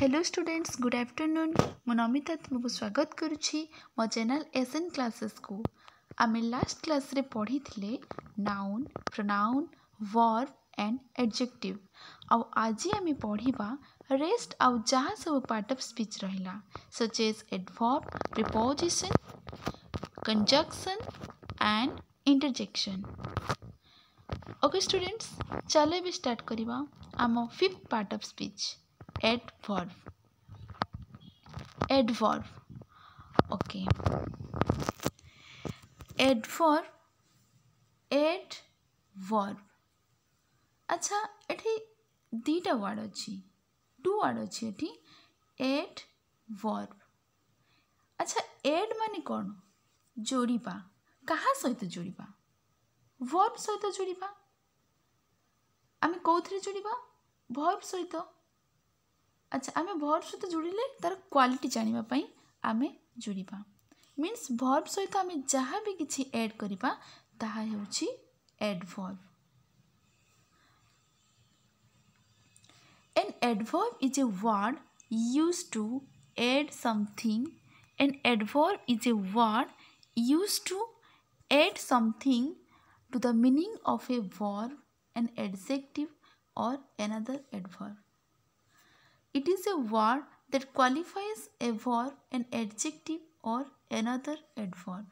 Hello students good afternoon Namita तुमको स्वागत करुच्ची मो चेल एस एन क्लासेस को आम लास्ट क्लास रे पढ़ी थे noun pronoun verb and adjective आज आम पढ़ा रेस्ट आउ जहाँ सब पार्ट अफ स्पीच रहा as adverb preposition conjunction and interjection okay students चलो भी स्टार्ट करवा आम fifth part of speech adverb adverb okay adverb adverb আচ্ছা এটি দুইটা ওয়ার্ড অছি টু ওয়ার্ড অছি এটি এড ভর্ব আচ্ছা এড মানে কোণ যোড়া কাহা সহিত যোড়া ভর্ব সহিত যোড়া আমি কোথায় যোড়া ভর্ব সহিত আচ্ছা আমি ভর্ব সহ যোড়িলে তার কোয়ালিটি জাঁয়া আমি যোড়া মিন্স ভর্ব সহ আমি যা বি কিছু এড করা তাহা হচ্ছে এডভর্ব An adverb is a word used to add something. An adverb is a word used to add something to the meaning of a verb, an adjective or another adverb. It is a word that qualifies a verb, an adjective or another adverb.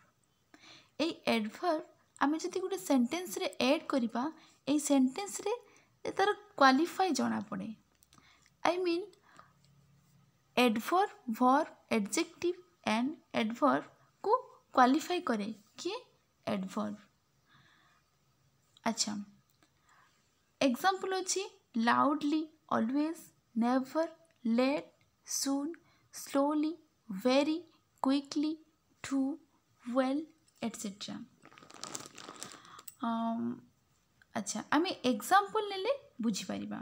এই adverb ଆମେ ଯଦି ଗୋଟେ ସେଣ୍ଟେନ୍ସରେ add କରିବା ଏଇ ସେଣ୍ଟେନ୍ସରେ ତା'ର qualify ଜଣାପଡ଼େ I mean adverb verb adjective and ଏଡ଼ଭର୍କୁ qualify କରେ କିଏ ଏଡ଼ଭର୍ ଆଚ୍ଛା ଏକ୍ଜାମ୍ପଲ୍ ଅଛି loudly always never let soon slowly very quickly too well etc আচ্ছা আমি এক্সাম্পল নেলে বুঝিপারিবা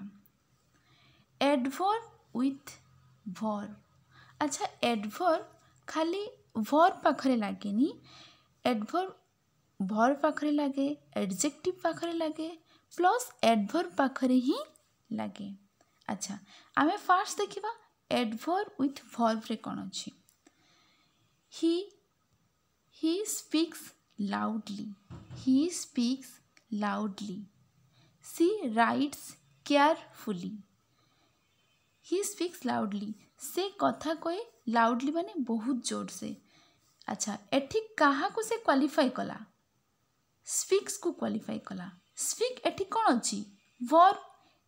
এডভর উইথ ভর আচ্ছা এডভর খালি ভর পাখরে লাগেনি এডভর ভর পাখরে লাগে এডজেক্টিভ পাখরে লাগে প্লস এডভর পাখরে ହିଁ লাগে আচ্ছা আমি ফার্স্ট দেখিবা এডভর্ব উইথ ভর্ভরে କ'ଣ ଅଛି he he speaks loudly he speaks loudly she writes carefully he speaks loudly ସେ କଥା କହେ ଲାଉଡ଼ଲି ମାନେ ବହୁତ ଜୋରସେ ଆଚ୍ଛା ଏଠି କାହାକୁ ସେ କ୍ୱାଲିଫାଇ କଲା ସ୍ପିକ୍ସକୁ କ୍ୱାଲିଫାଇ କଲା ସ୍ପିକ୍ ଏଠି କ'ଣ ଅଛି ଭର୍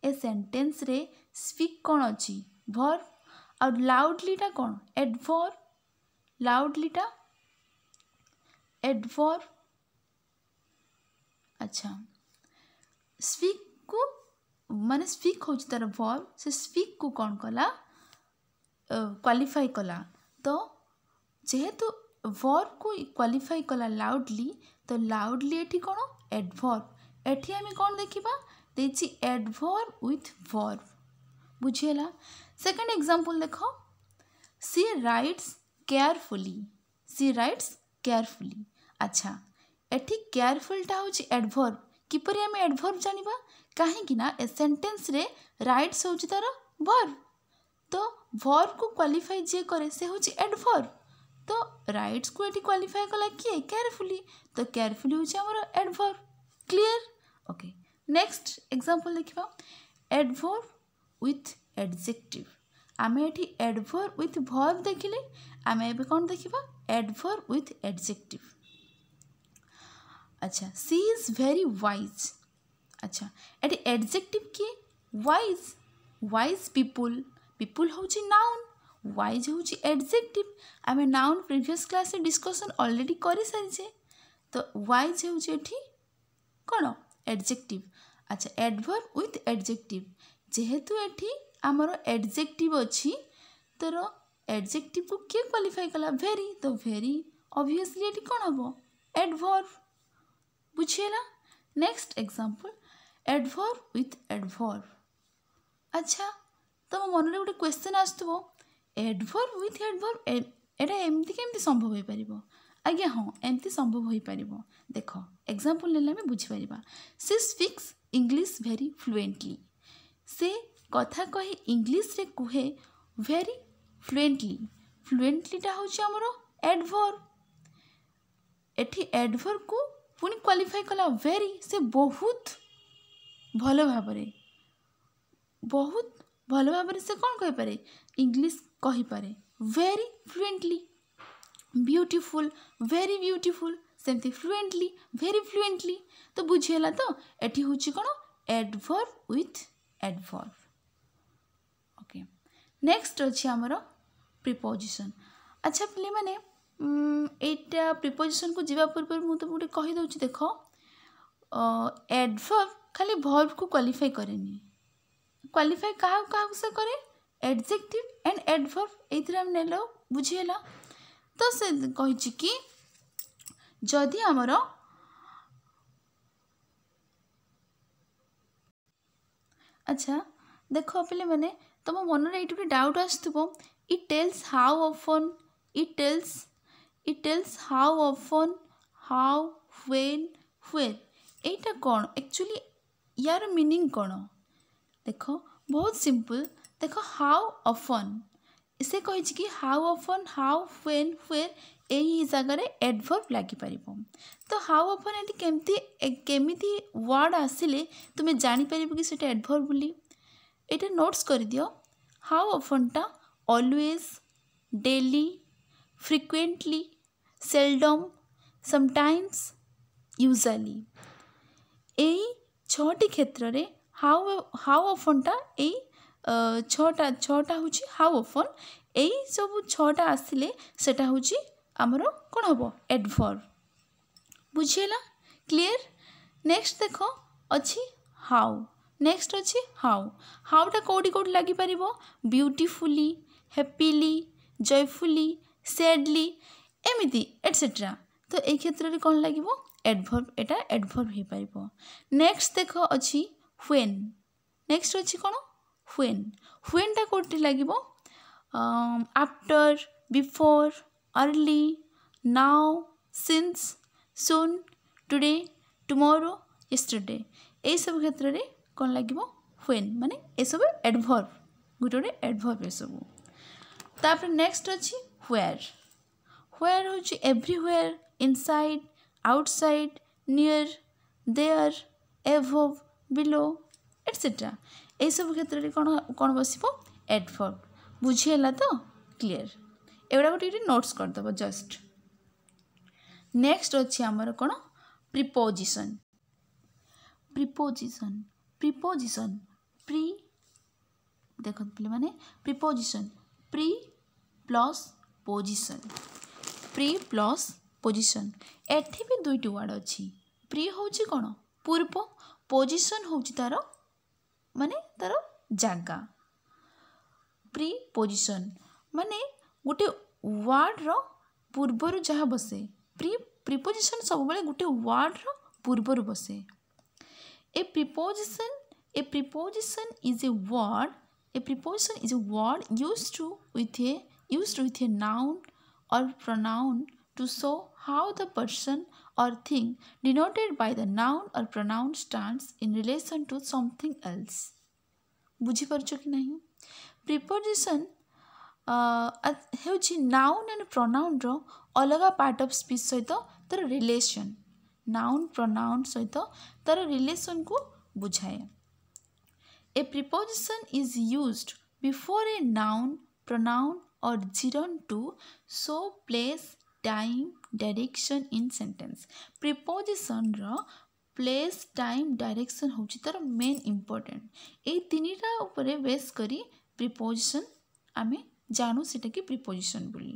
ଏ ସେଣ୍ଟେନ୍ସରେ ସ୍ପିକ୍ କ'ଣ ଅଛି ଭର୍ ଆଉ ଲାଉଡ଼ଲିଟା କ'ଣ ଏଡ଼ଭର୍ ଲାଉଡ଼ଲିଟା ଏଡ଼ଭର୍ ଆଚ୍ଛା ସ୍ପିକ୍କୁ ମାନେ ସ୍ପିକ୍ ହେଉଛି ତା'ର ଭର୍ ସେ ସ୍ପିକ୍କୁ କ'ଣ କଲା କ୍ୱାଲିଫାଇ କଲା ତ ଯେହେତୁ ଭର୍କୁ କ୍ୱାଲିଫାଇ କଲା ଲାଉଡ଼ଲି ତ ଲାଉଡ଼ଲି ଏଠି କ'ଣ ଏଡ଼ଭର୍ ଏଠି ଆମେ କ'ଣ ଦେଖିବା ଦେଇଛି ଏଡ଼ଭର୍ ୱିଥ୍ ଭର୍ବ ବୁଝିହେଲା ସେକେଣ୍ଡ ଏକ୍ଜାମ୍ପଲ୍ ଦେଖ she writes carefully she writes carefully ଆଚ୍ଛା ଏଠି କେୟାରଫୁଲଟା ହେଉଛି ଆଡ଼ଭର୍ବ କିପରି ଆମେ ଆଡ଼ଭର୍ବ ଜାଣିବା କାହିଁକି ନା ଏ ସେଣ୍ଟେନ୍ସରେ ରାଇଟ୍ସ ହେଉଛି ତା'ର ଭର୍ବ ତ ଭର୍ବକୁ କ୍ୱାଲିଫାଏ ଯିଏ କରେ ସେ ହେଉଛି ଆଡ଼ଭର୍ବ ତ ରାଇଟ୍ସକୁ ଏଠି କ୍ୱାଲିଫାଏ କଲା କିଏ କେୟାରଫୁଲି ତ କେୟାରଫୁଲି ହେଉଛି ଆମର adverb clear okay next example ଦେଖିବା ଆଡ଼ଭର୍ବ ୱିଥ୍ ଏଡ଼ଜେକ୍ଟିଭ୍ ଆମେ ଏଠି ଏଡ଼ଭର୍ ୱିଥ୍ ଭର୍ଭ ଦେଖିଲେ ଆମେ ଏବେ କ'ଣ ଦେଖିବା ଏଡ଼ଭର୍ ୱିଥ୍ ଏଡ଼ଜେକ୍ଟିଭ୍ ଆଚ୍ଛା ସି ଇଜ୍ ଭେରି ୱାଇଜ୍ ଆଚ୍ଛା ଏଠି ଏଡ଼ଜେକ୍ଟିଭ୍ କିଏ ୱାଇଜ୍ ୱାଇଜ୍ ପିପୁଲ୍ ପିପୁଲ୍ ହେଉଛି ନାଉନ୍ ୱାଇଜ୍ ହେଉଛି ଏଡ଼ଜେକ୍ଟିଭ୍ ଆମେ ନାଉନ୍ ପ୍ରିଭିୟସ୍ କ୍ଲାସ୍ରେ ଡିସ୍କସନ୍ ଅଲରେଡ଼ି କରିସାରିଛେ ତ ୱାଇଜ୍ ହେଉଛି ଏଠି କ'ଣ ଏଡ଼ଜେକ୍ଟିଭ୍ ଆଚ୍ଛା ଏଡ଼ଭର୍ ୱିଥ୍ ଏଡ଼ଜେକ୍ଟିଭ୍ ଯେହେତୁ ଏଠି ଆମର ଏଡ଼ଜେକ୍ଟିଭ୍ ଅଛି ତର ଏଡ଼ଜେକ୍ଟିଭ୍କୁ କିଏ କ୍ୱାଲିଫାଏ କଲା ଭେରି ତ ଭେରି ଅଭିୟସ୍ଲି ଏଠି କ'ଣ ହେବ ଏଡ଼ଭର୍ଭ ବୁଝିହେଲା next example adverb with adverb ଆଚ୍ଛା ତମ ମନରେ ଗୋଟେ କ୍ୱେଶ୍ଚନ୍ ଆସୁଥିବ ଏଡ଼ଭର୍ଭ ୱିଥ୍ ଏଡ଼ଭର୍ଭ ଏଇଟା ଏମିତି କେମିତି ସମ୍ଭବ ହୋଇପାରିବ ଆଜ୍ଞା ହଁ ଏମିତି ସମ୍ଭବ ହୋଇପାରିବ ଦେଖ ଏକ୍ଜାମ୍ପଲ୍ ନେଲେ ଆମେ ବୁଝିପାରିବା she speaks English very fluently ସେ କଥା କହେ ଇଂଲିଶରେ କୁହେ ଭେରି ଫ୍ଲୁଏଣ୍ଟଲି ଫ୍ଲୁଏଣ୍ଟଲିଟା ହେଉଛି ଆମର ଆଡ଼ଭର୍ ଏଠି ଆଡ଼ଭର୍କୁ ପୁଣି କ୍ୱାଲିଫାଏ କଲା ଭେରି ସେ ବହୁତ ଭଲ ଭାବରେ ବହୁତ ଭଲ ଭାବରେ ସେ କ'ଣ କହିପାରେ ଇଂଲିଶ କହିପାରେ very fluently beautiful very beautiful ସେମିତି ଫ୍ଲୁଏଣ୍ଟଲି ଭେରି ଫ୍ଲୁଏଣ୍ଟଲି ତ ବୁଝିହେଲା ତ ଏଠି ହେଉଛି କ'ଣ adverb with adverb okay next ଅଛି ଆମର প্রিপোজিশন আচ্ছা ପିଲାମାନେ ଏଇଟା ପ୍ରିପୋଜିସନକୁ ଯିବା ପୂର୍ବରୁ ମୁଁ ତୁମକୁ ଗୋଟେ କହିଦେଉଛି ଦେଖ ଆଡ଼ଭର୍ବ ଖାଲି ଭର୍ଭକୁ କ୍ୱାଲିଫାଏ କରେନି କ୍ୱାଲିଫାଏ କାହାକୁ କାହାକୁ ସେ କରେ ଏଡ଼ଜେକ୍ଟିଭ୍ ଆଣ୍ଡ ଆଡ଼ଭର୍ବ ଏଇଥିରେ ଆମେ ନେଲ ବୁଝିହେଲା ତ ସେ କହିଛି କି ଯଦି ଆମର ଆଚ୍ଛା ଦେଖ ପିଲାମାନେ ତୁମ ମନରେ ଏଇଠି ଗୋଟେ ଡାଉଟ୍ ଆସୁଥିବ it tells how often it tells it tells how often how when when ଏଇଟା କ'ଣ ଆକ୍ଚୁଆଲି ୟାର ମିନିଂ କ'ଣ ଦେଖ ବହୁତ ସିମ୍ପଲ୍ ଦେଖ ହାଉ ଅଫନ୍ ସେ କହିଛି କି how often how when where ଏଇ ଜାଗାରେ ଆଡ଼ଭର୍ବ ଲାଗିପାରିବ ତ ହାଉ ଅଫନ୍ ଏଠି କେମିତି କେମିତି ୱାର୍ଡ଼ ଆସିଲେ ତୁମେ ଜାଣିପାରିବ କି ସେଇଟା ଆଡ଼ଭର୍ବ ବୋଲି ଏଇଟା ନୋଟ୍ସ କରିଦିଅ ହାଉ ଅଫନ୍ଟା always daily frequently seldom sometimes usually ଏଇ ଛଅଟି କ୍ଷେତ୍ରରେ ହାଉ ହାଉ ଅଫନ୍ଟା ଏଇ ଛଅଟା ଛଅଟା ହେଉଛି ହାଉ ଅଫନ୍ ଏଇ ସବୁ ଛଅଟା ଆସିଲେ ସେଇଟା ହେଉଛି ଆମର କ'ଣ ହେବ ଏଡ଼ଭର୍ବ ବୁଝିହେଲା କ୍ଲିଅର୍ ନେକ୍ସଟ୍ ଦେଖ ଅଛି ହାଉ ନେକ୍ସଟ୍ ଅଛି ହାଉ ହାଉଟା କେଉଁଠି କେଉଁଠି ଲାଗିପାରିବ ବିୟୁଟିଫୁଲି ହ୍ୟାପିଲି ଜୟଫୁଲି ସ୍ୟାଡ଼ଲି ଏମିତି ଏଟସେଟ୍ରା ତ ଏଇ କ୍ଷେତ୍ରରେ କ'ଣ ଲାଗିବ ଏଡ଼ଭର୍ବ ଏଇଟା ଏଡ଼ଭର୍ବ ହେଇପାରିବ ନେକ୍ସଟ୍ ଦେଖ ଅଛି ହୁଏନ୍ ନେକ୍ସଟ୍ ଅଛି କ'ଣ ହୁଏନ୍ ହୁଏନ୍ଟା କେଉଁଠି ଲାଗିବ after before early, now, since, soon, today, tomorrow, yesterday এইসব ক্ষেত্রে কোন লাগিব হোয়েন মানে এসব এডভর্ভ গোটে গোটে এডভর্ভ এসব তাপরে নেক্সট অছি হোয়ার হোয়ার হচ্ছে everywhere inside outside near there above below etcetera এইসব ক্ষেত্রে কোণ কোণ বসব এডভর্ভ বুঝি হেলা তো ক্লিয়ার ଏଗୁଡ଼ାକ ଟିକେ ଟିକେ ନୋଟ୍ସ କରିଦେବ ଜଷ୍ଟ ନେକ୍ସଟ ଅଛି ଆମର କ'ଣ ପ୍ରିପୋଜିସନ୍ ପ୍ରିପୋଜିସନ୍ ପ୍ରିପୋଜିସନ୍ ପ୍ରି ଦେଖନ୍ତୁ ପିଲାମାନେ preposition pre plus position pre plus position ଏଠି ବି ଦୁଇଟି ୱାର୍ଡ଼ ଅଛି ପ୍ରି ହେଉଛି କ'ଣ ପୂର୍ବ ପୋଜିସନ୍ ହେଉଛି ତା'ର ମାନେ ତା'ର ଜାଗା ପ୍ରି ପୋଜିସନ୍ ମାନେ गोटे वार्डर पूर्वर जहाँ बसे प्री प्रिपोजिशन सब बेले गोटे वार्डर पूर्वर बसे a preposition a preposition is a word a preposition is a word use to with a use with a noun or pronoun to show how the person or thing denoted by the noun or pronoun stands in relation to something else बुझीपार कि नहीं preposition हूँ noun and pronoun रलग part of speech सहित तर relation noun pronoun सहित तर relation को बुझाए a preposition is use before a noun pronoun और gerund to show place time direction in sentence preposition र प्लेस टाइम डायरेक्शन हूँ तर मेन इम्पोर्टेन्ट ये बेस करी प्रिपोजिशन आमे জানো সেটাকে প্রিপোজিশন বলি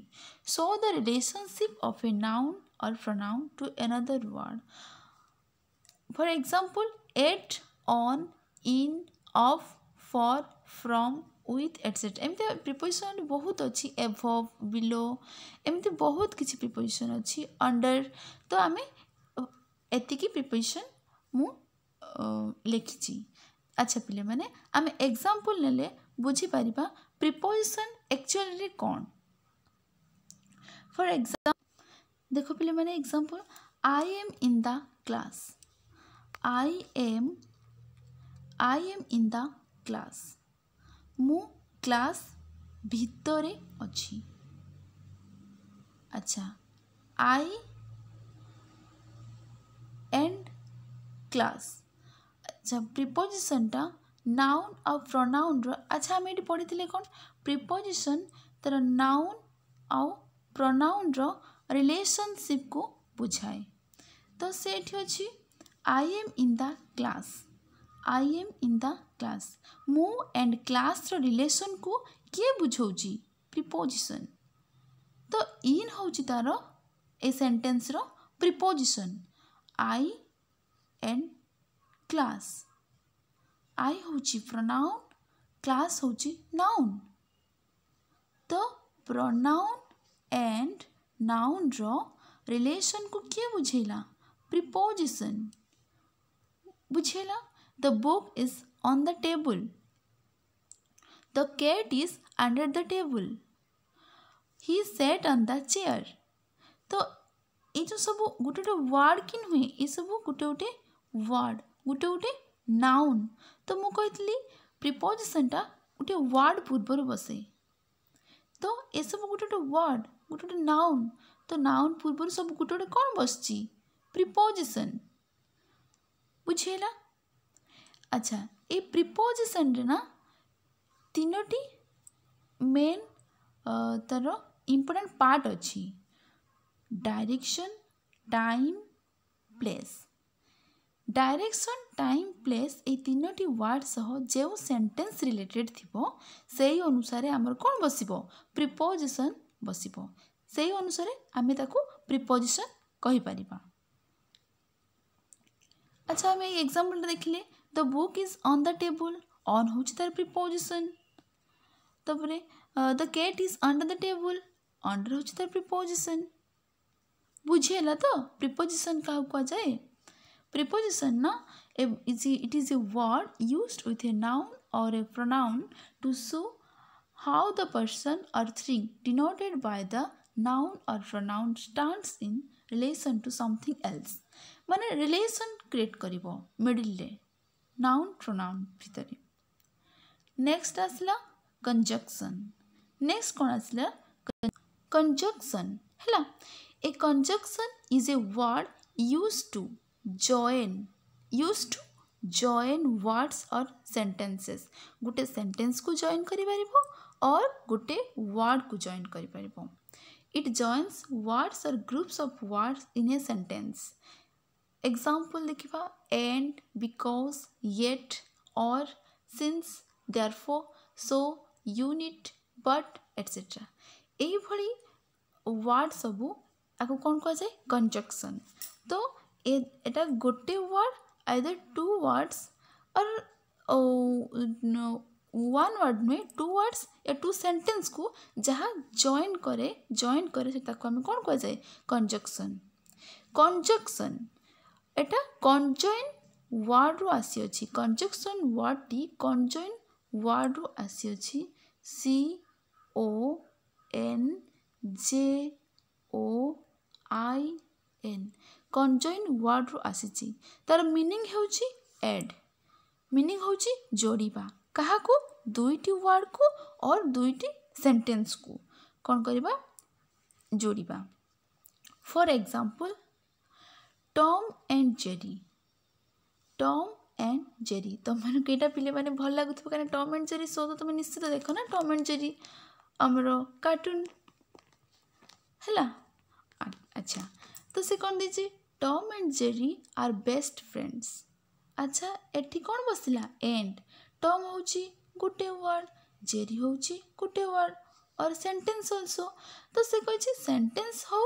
so the relationship of a noun or pronoun to another word for example at on in of for from with etcetera এমতি প্রিপোজিশন বহুত অছি এভভ বিলো এমতি বহুত কিছু প্রিপোজিশন অছি অন্ডার তো আমি এতিকি প্রিপোজিশন মু লেখিছি আচ্ছা পিলে মানে আমি এক্সাম্পল নেলে বুঝিপারিবা প্রিপোজিশন actually କ'ଣ for example देखो पे मैंने example I am in the class I am I am in the class मु class ভিতরে অছি আচ্ছা আই এন্ড ক্লাস আচ্ছা প্রিপোজিশনটা নাউন আর প্রনাউনর আচ্ছা আমি এটি পড়িলে কোণ प्रिपोजिशन तर नाउन आउ प्रोनाउन रो रिलेशनशिप को बुझाए तो से अच्छे I am in the class I am in the class मु एंड क्लास रो रिलेशन को किए बुझौजी प्रिपोजिशन तो इन हूँ तार ए सेंटेंस रो preposition I and class I हूँ प्रोनाउन क्लास हूँ नाउन तो प्रोनाउन एंड नाउन रो रिलेशन को किए बुझेला प्रिपोजिशन बुझेला the book is on the table the cat is under the table he sat on the chair तो ये जो सब गोटे गोटे वार्ड कि नुहे ये सब गोटे गोटे वार्ड गोटे गोटे नाउन तो मुझे प्रिपोजिशन टा गोटे वार्ड पूर्व बसे ତ ଏସବୁ ଗୋଟେ ଗୋଟେ ୱାର୍ଡ଼ ଗୋଟେ ଗୋଟେ ନାଉନ୍ ତ ନାଉନ୍ ପୂର୍ବରୁ ସବୁ ଗୋଟେ ଗୋଟେ କ'ଣ ବସିଛି ପ୍ରିପୋଜିସନ୍ ବୁଝି ଆଚ୍ଛା ଏଇ ପ୍ରିପୋଜିସନ୍ରେ ନା ତିନୋଟି ମେନ୍ ତା'ର ଇମ୍ପୋର୍ଟାଣ୍ଟ ପାର୍ଟ ଅଛି direction time place direction time place ये योटी वार्ड सह जो सेन्टेन्स रिलेटेड थी से अनुसार आमर कौन बस प्रिपोजिशन बस से अनुसार आम प्रिपोजिशन कहीपर अच्छा आम एक्जामपल देखिले the book is on the table on हूँ तार प्रिपोजिशन तपर the cat is under the table under हो तार प्रिपोजिशन बुझेगा तो प्रिपोजिशन का कह जाए preposition na it is a word used with a noun or a pronoun to show how the person or thing denoted by the noun or pronoun stands in relation to something else mane relation create karibo middle le noun pronoun bhitare next asla conjunction next kon asla conjunction hela a conjunction is a word used to join used to join words or sentences ଗୋଟେ sentence କୁ join କରିପାରିବ or ଗୋଟେ word କୁ join କରିପାରିବ it joins words or groups of words in a sentence example देखिबा and because yet or since therefore so unit but etc ଏଇଭଳି word ସବୁ ଆକୁ କ'ଣ କୁହାଯାଏ କଞ୍ଜକ୍ସନ୍ ତ এটা ଗୋଟେ word either two words or one word ନୁହେଁ ଟୁ ୱାର୍ଡ଼ସ୍ ଏ ଟୁ ସେଣ୍ଟେନ୍ସକୁ ଯାହା ଜଏନ୍ କରେ ଜଏନ୍ କରେ ସେ ତାକୁ ଆମେ କ'ଣ କୁହାଯାଏ କଞ୍ଜକ୍ସନ୍ କଞ୍ଜକ୍ସନ୍ এটা କଞ୍ଜଏନ୍ ୱାର୍ଡ଼ରୁ ଆସିଅଛି କଞ୍ଜକ୍ସନ୍ ୱାର୍ଡ଼ଟି କଞ୍ଜଏନ୍ ୱାର୍ଡ଼ରୁ ଆସିଅଛି C O N J O I N conjoin ୱାର୍ଡ଼ରୁ ଆସିଛି ତା'ର ମିନିଂ ହେଉଛି ଏଡ୍ ମିନିଂ ହେଉଛି ଯୋଡ଼ିବା କାହାକୁ ଦୁଇଟି ୱାର୍ଡ଼କୁ ଅର୍ ଦୁଇଟି ସେଣ୍ଟେନ୍ସକୁ କ'ଣ କରିବା ଯୋଡ଼ିବା for example Tom and Jerry Tom and Jerry ତୁମମାନଙ୍କୁ ଏଇଟା ପିଲାମାନେ ଭଲ ଲାଗୁଥିବ କାରଣ ଟମ୍ ଆଣ୍ଡ ଜେରି ସୋ ତ ତୁମେ ନିଶ୍ଚିତ ଦେଖ ନା ଟମ୍ ଆଣ୍ଡ ଜେରି ଆମର କାର୍ଟୁନ୍ ହେଲା ଆଚ୍ଛା तो से कौन दीजिए Tom and Jerry are best friends अच्छा एटी कौन बसला एंड टॉम हो गोटे वर्ड जेरी हूँ गोटे वर्ड और सेंटेंस अल्सो तो से कहे सेंटेंस हो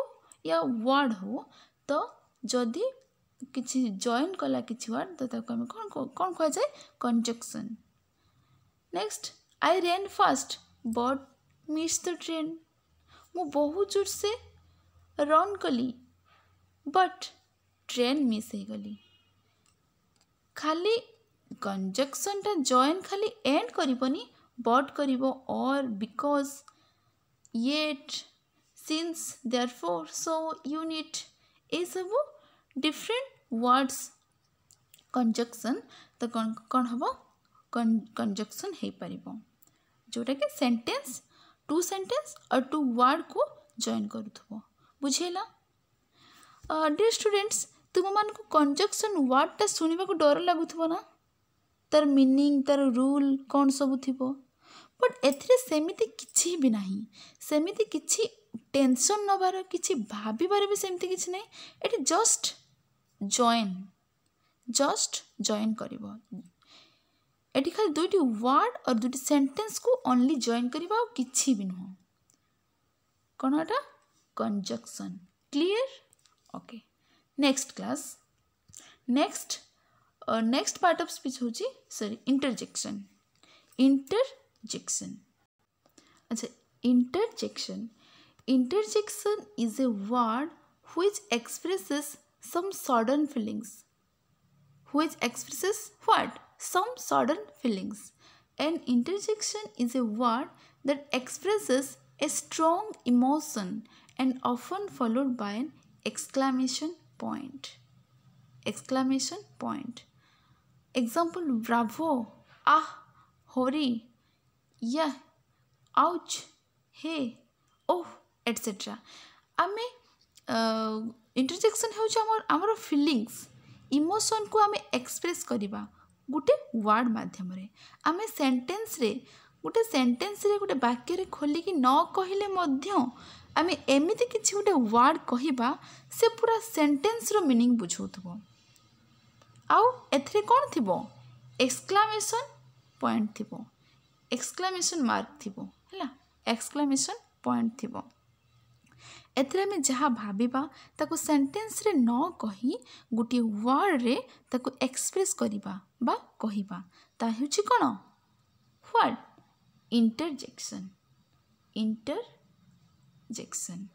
या वर्ड हो तो जदि किसी जॉइन कला कि वर्ड तो कौन कौन कह जाए conjunction next I ran fast but miss the train मु बहुत जोर से रन कली बट ट्रेन मिस गली खाली कंजक्शन टा जॉइन खाली एंड कर बट करिवो और because yet since therefore so unit ए सब डिफरेंट वर्ड्स कंजक्शन तो कौन हम कंजक्शन हो पार जोटा कि सेंटेंस टू सेंटेंस और टू वर्ड को जॉइन कर बुझेला ଡିୟର୍ ଷ୍ଟୁଡ଼େଣ୍ଟସ୍ ତୁମମାନଙ୍କୁ କଞ୍ଜକ୍ସନ୍ ୱାର୍ଡ଼ଟା ଶୁଣିବାକୁ ଡର ଲାଗୁଥିବ ନା ତା'ର ମିନିଂ ତା'ର ରୁଲ୍ କ'ଣ ସବୁ ଥିବ ବଟ୍ ଏଥିରେ ସେମିତି କିଛି ବି ନାହିଁ ସେମିତି କିଛି ଟେନସନ୍ ନେବାର କିଛି ଭାବିବାର ବି ସେମିତି କିଛି ନାହିଁ ଏଠି ଜଷ୍ଟ ଜଏନ୍ ଜଷ୍ଟ ଜଏନ୍ କରିବ ଏଠି ଖାଲି ଦୁଇଟି ୱାର୍ଡ଼ ଆଉ ଦୁଇଟି ସେଣ୍ଟେନ୍ସକୁ ଓନ୍ଲି ଜଏନ୍ କରିବା ଆଉ କିଛି ବି ନୁହଁ କ'ଣ ଏଟା conjunction clear okay next class next uh, next part of speech ହେଉଛି sorry interjection interjection ଆଚ୍ଛା interjection interjection is a word which expresses some sudden feelings which expresses what some sudden feelings an interjection is a word that expresses a strong emotion and often followed by an exclamation point exclamation point example bravo ah hurry yeah ouch hey oh etc ଆମେ ଇଣ୍ଟରଜେକ୍ସନ୍ ହେଉଛି ଆମର ଆମର feelings ଇମୋସନ୍କୁ ଆମେ express କରିବା ଗୋଟେ ward ମାଧ୍ୟମରେ ଆମେ ସେଣ୍ଟେନ୍ସରେ ଗୋଟେ ସେଣ୍ଟେନ୍ସରେ ଗୋଟେ ବାକ୍ୟରେ ଖୋଲିକି ନ କହିଲେ ମଧ୍ୟ ଆମେ ଏମିତି କିଛି ଗୋଟେ ୱାର୍ଡ଼ କହିବା ସେ ପୁରା ସେଣ୍ଟେନ୍ସର ମିନିଂ ବୁଝାଉଥିବ ଆଉ ଏଥିରେ କ'ଣ ଥିବ ଏକ୍ସକ୍ଲାମେସନ୍ ପଏଣ୍ଟ ଥିବ ଏକ୍ସକ୍ଲାମେସନ୍ ମାର୍କ ଥିବ ହେଲା ଏକ୍ସକ୍ଲାମେସନ୍ ପଏଣ୍ଟ ଥିବ ଏଥିରେ ଆମେ ଯାହା ଭାବିବା ତାକୁ ସେଣ୍ଟେନ୍ସରେ ନ କହି ଗୋଟିଏ ୱାର୍ଡ଼ରେ ତାକୁ ଏକ୍ସପ୍ରେସ୍ କରିବା ବା କହିବା ତାହା ହେଉଛି କ'ଣ ୱାର୍ଡ଼ ଇଣ୍ଟରଜେକ୍ସନ୍ ଇଣ୍ଟର जैक्सन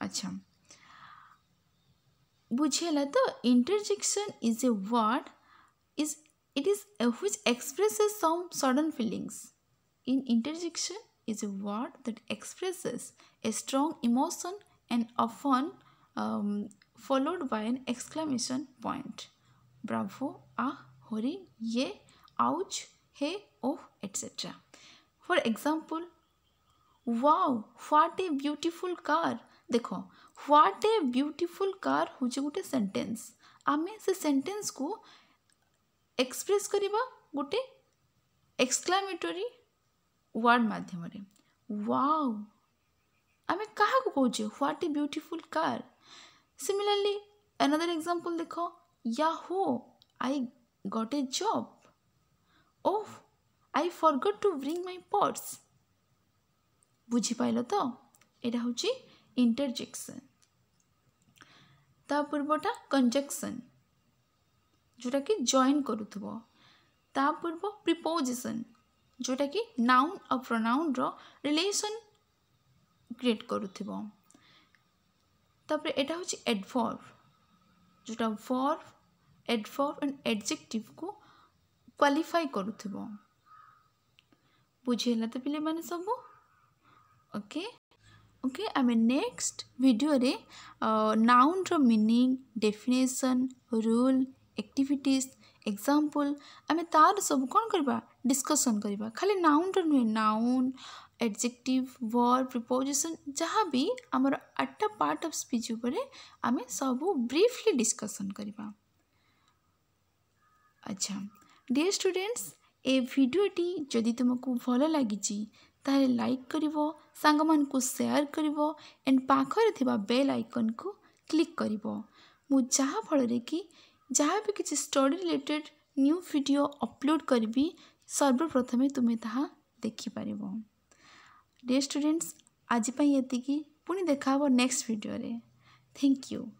अच्छा बुझे तो interjection is a word is it is हुई express some sudden feelings in interjection is a word that express a strong emotion and often followed by an exclamation point bravo ah hurray yay ouch hey oh etcetera for example wow what a beautiful car देखो what a beautiful car हूँ गोटे sentence आम से sentence को express कर गोटे एक्सक्लामेटोरी ward मध्यम wow आम क्या कौचे what a beautiful car similarly another example देखो या हो I got a job oh I forgot to bring my purse বুঝিপাইল তো এটা হচ্ছে इंटरजेक्शन তা পূর্বটা जोटा कि जयन करुव ता प्रिपोजिशन जोटा कि noun or pronoun relation create करुव तापर एटा हूँ एडवर्व जोटा वर्व एडवर्व एंड एडजेक्टिव को क्वालिफाई करूब बुझेगा तो पे मैंने सबू ओके ओके आम next video noun re uh, noun ro meaning definition आम तार सब कौन करवा डिस्कसन करवा खाली नाउन नुहे नाउन एडजेक्टिव वर्ड प्रिपोजिशन जहाँ भी आम आठटा पार्ट अफ स्पीच उपरे आम सब ब्रीफली डिस्कसन करवा अच्छा डियर स्टूडेंट्स ए भिडियोटी जदि तुमको भल लगी लाइक करिवो ସାଙ୍ଗମାନଙ୍କୁ ସେୟାର କରିବ ଏଣ୍ଡ ପାଖରେ ଥିବା ବେଲ୍ ଆଇକନ୍କୁ କ୍ଲିକ୍ କରିବ ମୁଁ ଯାହାଫଳରେ କି ଯାହା ବି କିଛି study related new video upload କରିବି ସର୍ବପ୍ରଥମେ ତୁମେ ତାହା ଦେଖିପାରିବ ଡିୟର୍ ଷ୍ଟୁଡ଼େଣ୍ଟସ୍ ଆଜି ପାଇଁ ଏତିକି ପୁଣି ଦେଖା ହେବ ନେକ୍ସଟ ଭିଡ଼ିଓରେ ଥ୍ୟାଙ୍କ ୟୁ